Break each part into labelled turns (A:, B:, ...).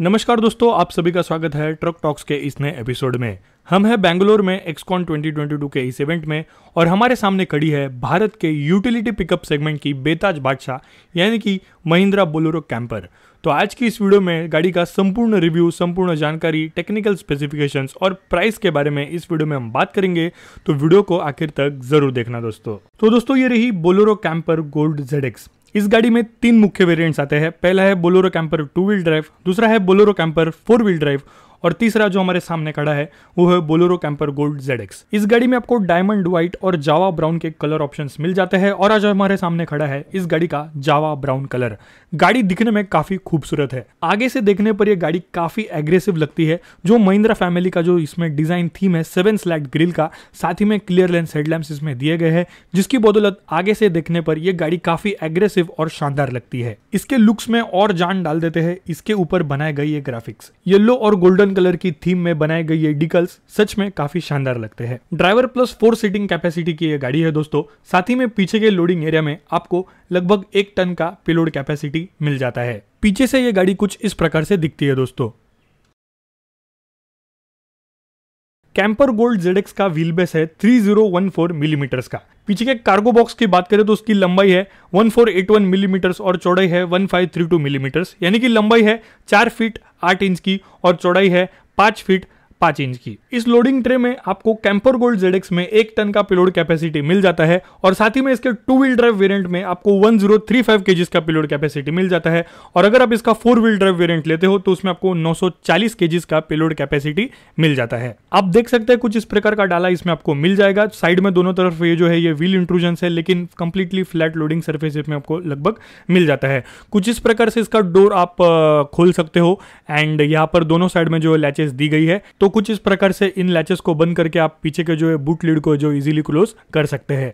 A: नमस्कार दोस्तों आप सभी का स्वागत है ट्रक टॉक्स के इस नए एपिसोड में हम हैं बेंगलोर में एक्सकॉन 2022 के इस इवेंट में और हमारे सामने खड़ी है भारत के यूटिलिटी पिकअप सेगमेंट की बेताज बादशाह यानी कि महिंद्रा बोलेरो कैंपर तो आज की इस वीडियो में गाड़ी का संपूर्ण रिव्यू संपूर्ण जानकारी टेक्निकल स्पेसिफिकेशंस और प्राइस के बारे में इस वीडियो में हम बात करेंगे तो वीडियो को आखिर तक जरूर देखना दोस्तों तो दोस्तों ये रही बोलोरो कैंपर गोल्ड जेड इस गाड़ी में तीन मुख्य वेरिएंट्स आते हैं पहला है Bolero camper two wheel drive दूसरा है Bolero camper four wheel drive और तीसरा जो हमारे सामने खड़ा है वो है बोलोरो कैंपर गोल्ड जेड इस गाड़ी में आपको डायमंड व्हाइट और जावा ब्राउन के कलर ऑप्शन मिल जाते हैं और आज हमारे सामने खड़ा है इस गाड़ी का जावा ब्राउन कलर गाड़ी दिखने में काफी खूबसूरत है आगे से देखने पर यह गाड़ी काफी एग्रेसिव लगती है जो महिंद्रा फैमिली का जो इसमें डिजाइन थीम है सेवन स्लैट ग्रिल का साथ ही में क्लियर लेंस हेडलैम्प इसमें दिए गए हैं जिसकी बदौलत आगे से देखने पर यह गाड़ी काफी एग्रेसिव और शानदार लगती है इसके लुक्स में और जान डाल देते हैं इसके ऊपर बनाए गए ये ग्राफिक्स येल्लो और गोल्डन कलर की थीम में बनाए गए ये डिकल्स सच में काफी शानदार लगते हैं driver plus four seating capacity की ये गाड़ी है दोस्तों साथ ही में पीछे के लोडिंग एरिया में आपको लगभग एक टन का पेलोड कैपेसिटी मिल जाता है पीछे से ये गाड़ी कुछ इस प्रकार से दिखती है दोस्तों कैंपर गोल्ड जेडेक्स का व्हील बेस है 3014 मिलीमीटर्स mm का पीछे के कार्गो बॉक्स की बात करें तो उसकी लंबाई है 1481 मिलीमीटर्स और चौड़ाई है 1532 मिलीमीटर्स यानी कि लंबाई है चार फीट आठ इंच की और चौड़ाई है 5 फीट पांच इंच की इस लोडिंग ट्रे में आपको कैंपर गोल्ड जेड में एक टन का पिलोड कैपेसिटी मिल जाता है और साथ ही में इसके टू व्हील ड्राइव वेरिएंट में आपको 1035 जीरो का पिलोड कैपेसिटी मिल जाता है और अगर आप इसका फोर व्हील ड्राइव वेरिएंट लेते हो तो उसमें आपको 940 सौ का पिलोड कैपेसिटी मिल जाता है आप देख सकते हैं कुछ इस प्रकार का डाला इसमें आपको मिल जाएगा साइड में दोनों तरफ ये जो है ये व्हील इंट्रूजन है लेकिन कंप्लीटली फ्लैट लोडिंग सर्फेस इसमें आपको लगभग मिल जाता है कुछ इस प्रकार से इसका डोर आप खोल सकते हो एंड यहाँ पर दोनों साइड में जो लैचेस दी गई है तो तो कुछ इस प्रकार से इन लैचेस को बंद करके आप पीछे के जो है बूट लीड को जो इजीली क्लोज कर सकते हैं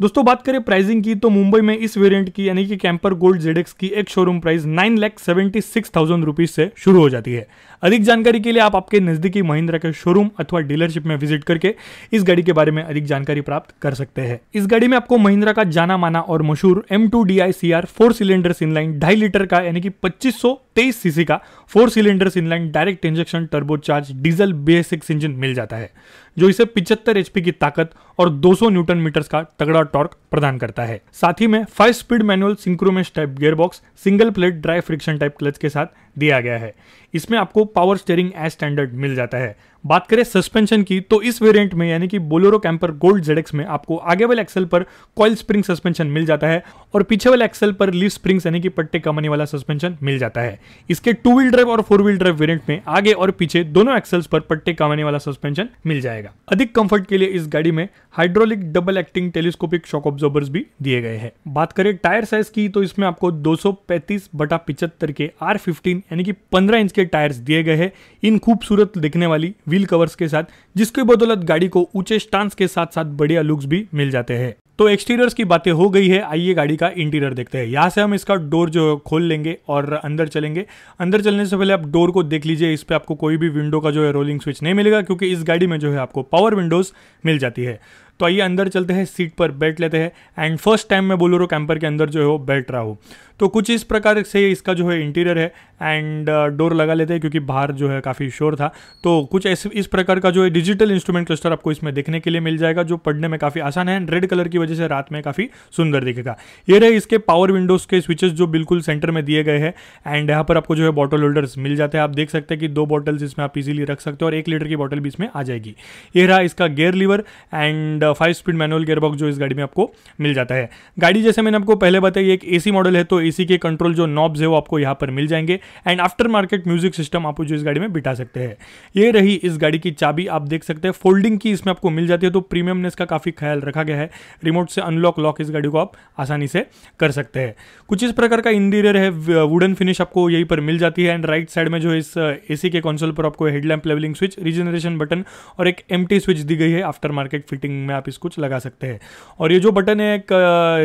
A: दोस्तों बात करें प्राइसिंग की तो मुंबई में इस वेरिएंट की यानी कि कैंपर गोल्ड जेड की एक showroom price nine lakh seventy six thousand rupees से शुरू हो जाती है अधिक जानकारी के लिए आप आपके नजदीकी महिंद्रा के शोरूम अथवा डीलरशिप में विजिट करके इस गाड़ी के बारे में अधिक जानकारी प्राप्त कर सकते हैं इस गाड़ी में आपको महिंद्रा का जाना माना और मशहूर M two D I C R four cylinder inline ढाई लीटर का यानी कि पच्चीस तेईस सीसी का four cylinder inline direct injection turbocharge diesel B engine मिल जाता है जो इसे पिछहत्तर एचपी की ताकत और 200 न्यूटन मीटर्स का तगड़ा टॉर्क प्रदान करता है साथ ही में five speed manual synchromesh type gearbox single plate dry friction type clutch के साथ दिया गया है इसमें आपको पावर स्टेयरिंग एज स्टैंडर्ड मिल जाता है बात करें सस्पेंशन की तो इस वेरिएंट में यानी कि बोलेरो कैंपर गोल्ड जेड में आपको आगे वाले एक्सल पर कॉल स्प्रिंग सस्पेंशन मिल जाता है और पीछे वाले एक्सल पर लीफ स्प्रिंग्स यानी कि पट्टे कमाने वाला सस्पेंशन मिल जाता है इसके टू व्हील ड्राइव और फोर व्हील ड्राइव वेरियंट में आगे और पीछे दोनों एक्सल्स पर पट्टे कमाने वाला सस्पेंशन मिल जाएगा अधिक कंफर्ट के लिए इस गाड़ी में hydraulic double acting telescopic shock observers भी दिए गए हैं बात करें टायर साइज की तो इसमें आपको दो पैंतीस बटा पिचहत्तर के आर फिफ्टीन यानी कि 15 इंच के टायर्स दिए गए हैं इन खूबसूरत दिखने वाली व्हील कवर्स के साथ जिसके बदौलत गाड़ी को ऊंचे स्टांस के साथ साथ बढ़िया लुक्स भी मिल जाते हैं तो एक्सटीरियर्स की बातें हो गई है आइए गाड़ी का इंटीरियर देखते हैं यहाँ से हम इसका डोर जो खोल लेंगे और अंदर चलेंगे अंदर चलने से पहले आप डोर को देख लीजिए इस पर आपको कोई भी विंडो का जो है रोलिंग स्विच नहीं मिलेगा क्योंकि इस गाड़ी में जो है आपको पावर विंडोज मिल जाती है तो आइए अंदर चलते हैं सीट पर बैठ लेते हैं एंड फर्स्ट टाइम मैं बोलोरो कैंपर के अंदर जो है वो बैठ रहा हूँ तो कुछ इस प्रकार से इसका जो है इंटीरियर है एंड डोर uh, लगा लेते हैं क्योंकि बाहर जो है काफ़ी शोर था तो कुछ ऐसे इस प्रकार का जो है डिजिटल इंस्ट्रूमेंट क्लस्टर आपको इसमें देखने के लिए मिल जाएगा जो पढ़ने में काफ़ी आसान है एंड रेड कलर की वजह से रात में काफ़ी सुंदर दिखेगा ये रहे इसके पावर विंडोज़ के स्विचेस जो बिल्कुल सेंटर में दिए गए हैं एंड यहाँ पर आपको जो है बॉटल होल्डर्स मिल जाते हैं आप देख सकते हैं कि दो बॉटल्स इसमें आप इजीली रख सकते हो और एक लीटर की बॉटल भी इसमें आ जाएगी ये रहा इसका gear lever and five speed manual gearbox जो इस गाड़ी में आपको मिल जाता है गाड़ी जैसे मैंने आपको पहले बताया एक एसी मॉडल है तो एसी के कंट्रोल जो नॉब्स है वो आपको यहाँ पर मिल जाएंगे and after market music system आप जो इस गाड़ी में बिठा सकते हैं ये रही इस गाड़ी की चाबी आप देख सकते हैं फोल्डिंग की इसमें आपको मिल जाती है तो प्रीमियम ने इसका काफ़ी ख्याल रखा गया है रिमोट से अनलॉक लॉक इस गाड़ी को आप आसानी से कर सकते हैं कुछ इस प्रकार का इंटीरियर है वुडन फिनिश आपको यहीं पर मिल जाती है एंड राइट साइड में जो इस एसी uh, के कंसोल पर आपको headlamp levelling switch regeneration button और एक एम स्विच दी गई है आफ्टर मार्केट फिटिंग में आप इसको लगा सकते हैं और ये जो बटन है एक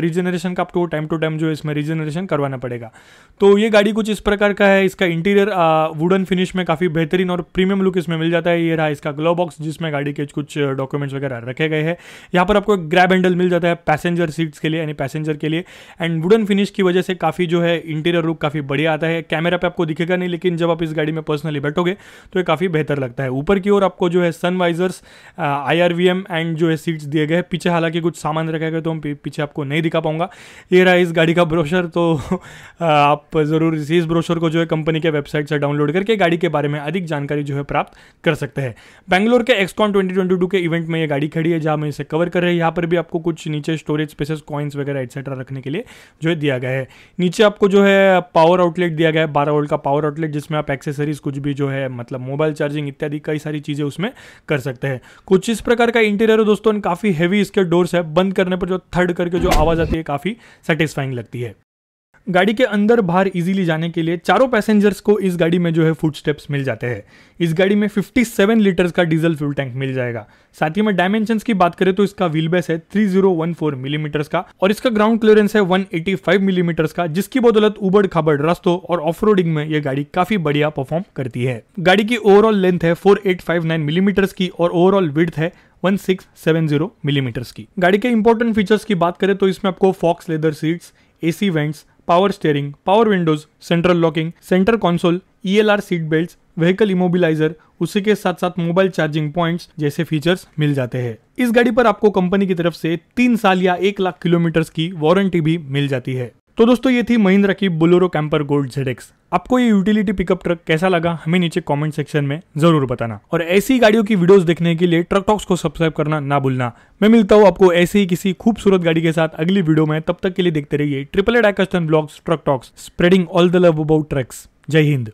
A: रिजनरेशन का आपको टाइम टू टाइम जो इसमें रिजनरेशन करवाना पड़ेगा तो ये गाड़ी कुछ इस प्रकार का है इसका इंटीरियर वुडन फिनिश में काफ़ी बेहतरीन और प्रीमियम लुक इसमें मिल जाता है ये रहा इसका ग्लो बॉक्स जिसमें गाड़ी के कुछ डॉक्यूमेंट्स वगैरह रखे गए हैं यहाँ पर आपको एक ग्रैब हैंडल मिल जाता है पैसेंजर सीट्स के लिए यानी पैसेंजर के लिए एंड वुडन फिनिश की वजह से काफ़ी जो है इंटीरियर लुक काफ़ी बढ़िया आता है कैमरा पर आपको दिखेगा नहीं लेकिन जब आप इस गाड़ी में पर्सनली बैठोगे तो ये काफ़ी बेहतर लगता है ऊपर की ओर आपको जो है सनवाइजर्स आई एंड जो है सीट सीट्स दिए गए पीछे हालांकि कुछ सामान रखा गया तो हम पीछे आपको नहीं दिखा पाऊंगा ये रहा इस गाड़ी का ब्रोशर तो आप ज़रूर इस ब्रोशर को जो है कंपनी के वेबसाइट से डाउनलोड करके गाड़ी के बारे में अधिक जानकारी जो है प्राप्त कर सकते हैं बैंगलोर के एक्सकॉन ट्वेंटी के इवेंट में ये गाड़ी खड़ी है जहाँ हम इसे कवर कर रहे हैं यहाँ पर भी आपको कुछ नीचे स्टोरेज स्पेसेस कॉइन्स वगैरह एक्सेट्रा रखने के लिए जो है दिया गया है नीचे आपको जो है पावर आउटलेट दिया गया है बारह वोल्ट का पावर आउटलेट जिसमें आप एक्सेसरीज कुछ भी जो है मतलब मोबाइल चार्जिंग इत्यादि कई सारी चीज़ें उसमें कर सकते हैं कुछ इस प्रकार का इंटीरियर दोस्तों काफ़ी हैवी इसके डोर्स है बंद करने पर जो थर्ड करके जो आवाज़ आती है काफ़ी सेटिस्फाइंग लगती है गाड़ी के अंदर बाहर इजीली जाने के लिए चारों पैसेंजर्स को इस गाड़ी में जो है फुट स्टेप्स मिल जाते हैं इस गाड़ी में 57 सेवन लीटर्स का डीजल फ्यूल टैंक मिल जाएगा साथ ही में डायमेंशन की बात करें तो इसका व्हील बेस है 3014 मिलीमीटर्स mm का और इसका ग्राउंड क्लियरेंस है 185 मिलीमीटर्स mm का जिसकी बदौलत उबड़ खाबड़ रास्तों और ऑफ में यह गाड़ी काफी बढ़िया परफॉर्म करती है गाड़ी की ओवरऑल लेंथ है फोर मिलीमीटर्स mm की और ओवरऑल विर्थ है 1670 मिलीमीटर्स की गाड़ी के इंपॉर्टेंट फीचर्स की बात करें तो इसमें आपको faux leather seats AC vents power steering power windows central locking centre console E L R seat belt vehicle immobiliser उसी के साथ साथ मोबाइल चार्जिंग पॉइंट्स जैसे फीचर्स मिल जाते हैं इस गाड़ी पर आपको कंपनी की तरफ से तीन साल या एक लाख किलोमीटर की वारंटी भी मिल जाती है तो दोस्तों ये थी महिंद्रा की बुलोरो कैंपर गोल्ड जेड आपको ये यूटिलिटी पिकअप ट्रक कैसा लगा हमें नीचे कमेंट सेक्शन में जरूर बताना और ऐसी गाड़ियों की वीडियोस देखने के लिए ट्रक टॉक्स को सब्सक्राइब करना ना भूलना मैं मिलता हूँ आपको ऐसे ही किसी खूबसूरत गाड़ी के साथ अगली वीडियो में तब तक के लिए देखते रहिए triple ed blogs truck talks spreading all the love about trucks जय हिंद